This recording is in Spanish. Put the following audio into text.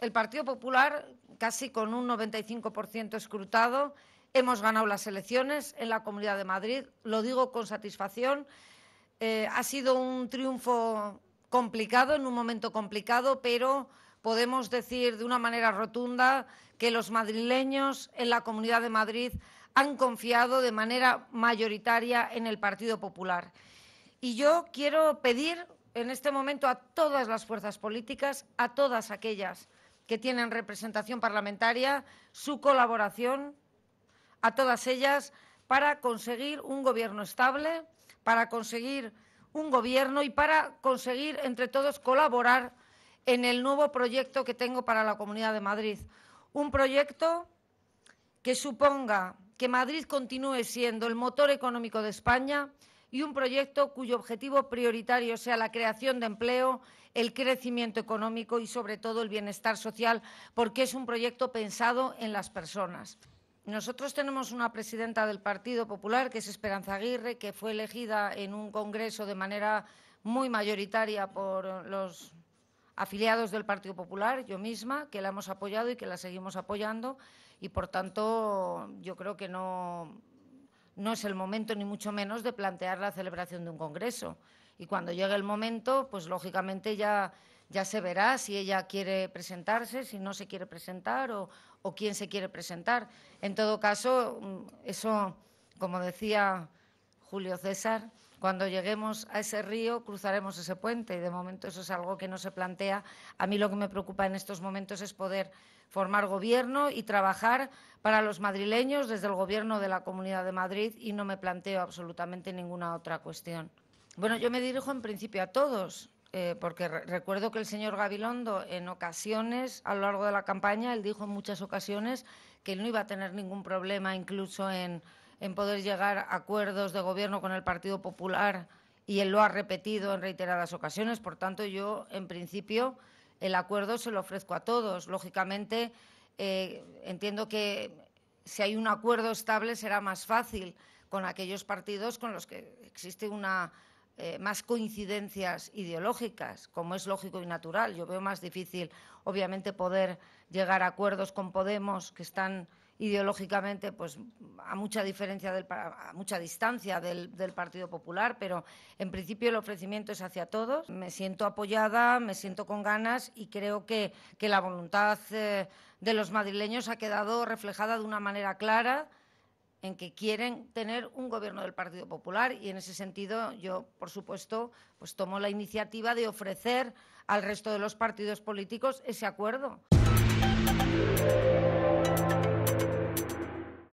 el Partido Popular, casi con un 95% escrutado, hemos ganado las elecciones en la Comunidad de Madrid. Lo digo con satisfacción. Eh, ha sido un triunfo complicado, en un momento complicado, pero podemos decir de una manera rotunda que los madrileños en la Comunidad de Madrid han confiado de manera mayoritaria en el Partido Popular. Y yo quiero pedir en este momento a todas las fuerzas políticas, a todas aquellas que tienen representación parlamentaria, su colaboración a todas ellas para conseguir un gobierno estable, para conseguir un gobierno y para conseguir entre todos colaborar en el nuevo proyecto que tengo para la Comunidad de Madrid. Un proyecto que suponga que Madrid continúe siendo el motor económico de España, y un proyecto cuyo objetivo prioritario sea la creación de empleo, el crecimiento económico y, sobre todo, el bienestar social, porque es un proyecto pensado en las personas. Nosotros tenemos una presidenta del Partido Popular, que es Esperanza Aguirre, que fue elegida en un congreso de manera muy mayoritaria por los afiliados del Partido Popular, yo misma, que la hemos apoyado y que la seguimos apoyando. Y, por tanto, yo creo que no, no es el momento ni mucho menos de plantear la celebración de un congreso. Y cuando llegue el momento, pues lógicamente ya, ya se verá si ella quiere presentarse, si no se quiere presentar o, o quién se quiere presentar. En todo caso, mm, eso, como decía Julio César, cuando lleguemos a ese río cruzaremos ese puente y de momento eso es algo que no se plantea. A mí lo que me preocupa en estos momentos es poder formar gobierno y trabajar para los madrileños desde el gobierno de la Comunidad de Madrid y no me planteo absolutamente ninguna otra cuestión. Bueno, yo me dirijo en principio a todos, eh, porque recuerdo que el señor Gabilondo en ocasiones, a lo largo de la campaña, él dijo en muchas ocasiones que no iba a tener ningún problema incluso en en poder llegar a acuerdos de gobierno con el Partido Popular y él lo ha repetido en reiteradas ocasiones. Por tanto, yo, en principio, el acuerdo se lo ofrezco a todos. Lógicamente, eh, entiendo que si hay un acuerdo estable será más fácil con aquellos partidos con los que existe una eh, más coincidencias ideológicas, como es lógico y natural. Yo veo más difícil, obviamente, poder llegar a acuerdos con Podemos que están ideológicamente pues a mucha diferencia del, a mucha distancia del, Partido Popular, pero en principio el ofrecimiento es hacia todos. Me siento apoyada, me siento con ganas y creo que, la voluntad eh, de los madrileños ha quedado reflejada de una manera clara en que quieren tener un gobierno del Partido Popular y en ese sentido yo, por supuesto, pues tomo la iniciativa de ofrecer al resto de los partidos políticos ese acuerdo.